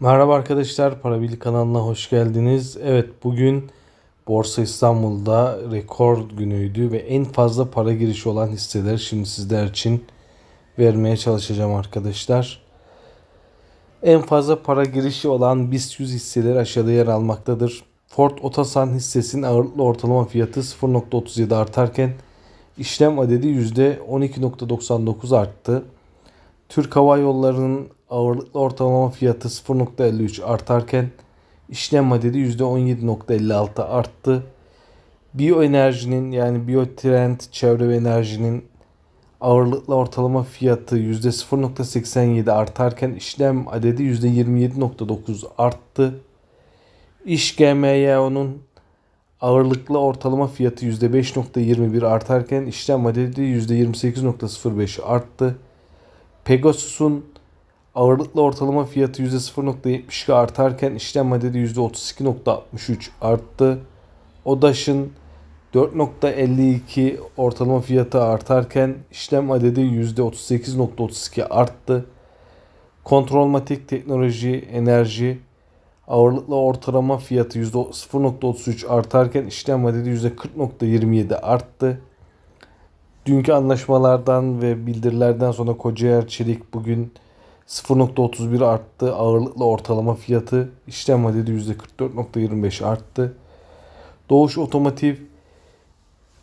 Merhaba arkadaşlar, Parabili kanalına hoş geldiniz. Evet bugün Borsa İstanbul'da rekor günüydü ve en fazla para girişi olan hisseler şimdi sizler için vermeye çalışacağım arkadaşlar. En fazla para girişi olan BIST 100 hisseleri aşağıda yer almaktadır. Ford Otosan hissesinin ağırlıklı ortalama fiyatı 0.37 artarken işlem adedi %12.99 arttı. Türk Hava Yolları'nın Ağırlıklı ortalama fiyatı 0.53 artarken işlem adedi %17.56 arttı. Biyoenerjinin yani biyotrend çevre ve enerjinin ağırlıklı ortalama fiyatı %0.87 artarken işlem adedi %27.9 arttı. İş GMYO'nun ağırlıklı ortalama fiyatı %5.21 artarken işlem adedi %28.05 arttı. Pegasus'un Ağırlıklı ortalama fiyatı %0.72 artarken işlem adedi %32.63 arttı. Odaş'ın 4.52 ortalama fiyatı artarken işlem adedi %38.32 arttı. Kontrolmatik teknoloji, enerji, ağırlıklı ortalama fiyatı %0.33 artarken işlem adedi %40.27 arttı. Dünkü anlaşmalardan ve bildirilerden sonra Kocaer Çelik bugün 0.31 arttı. Ağırlıklı ortalama fiyatı işlem adedi %44.25 arttı. Doğuş Otomotiv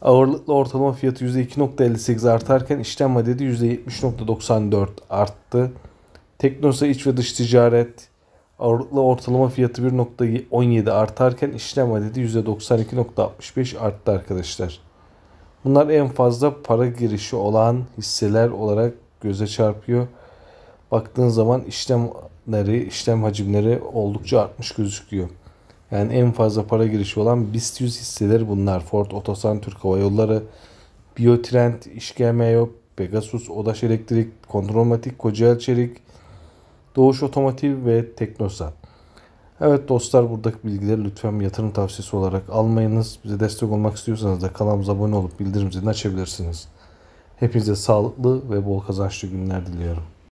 ağırlıklı ortalama fiyatı %2.58 artarken işlem adedi %70.94 arttı. Teknosa iç ve dış ticaret ağırlıklı ortalama fiyatı 1.17 artarken işlem adedi %92.65 arttı arkadaşlar. Bunlar en fazla para girişi olan hisseler olarak göze çarpıyor baktığın zaman işlemleri, işlem hacimleri oldukça artmış gözüküyor. Yani en fazla para girişi olan BIST 100 hisseleri bunlar. Ford, Otosan, Türk Hava Yolları, Biotrend, İşkemeo, Pegasus, Odaş Elektrik, Kontrolmatik, Kocaeli Çelik, Doğuş Otomotiv ve Teknosan. Evet dostlar buradaki bilgileri lütfen yatırım tavsiyesi olarak almayınız. Bize destek olmak istiyorsanız da kanalımıza abone olup bildirim zilini açabilirsiniz. Hepinize sağlıklı ve bol kazançlı günler diliyorum.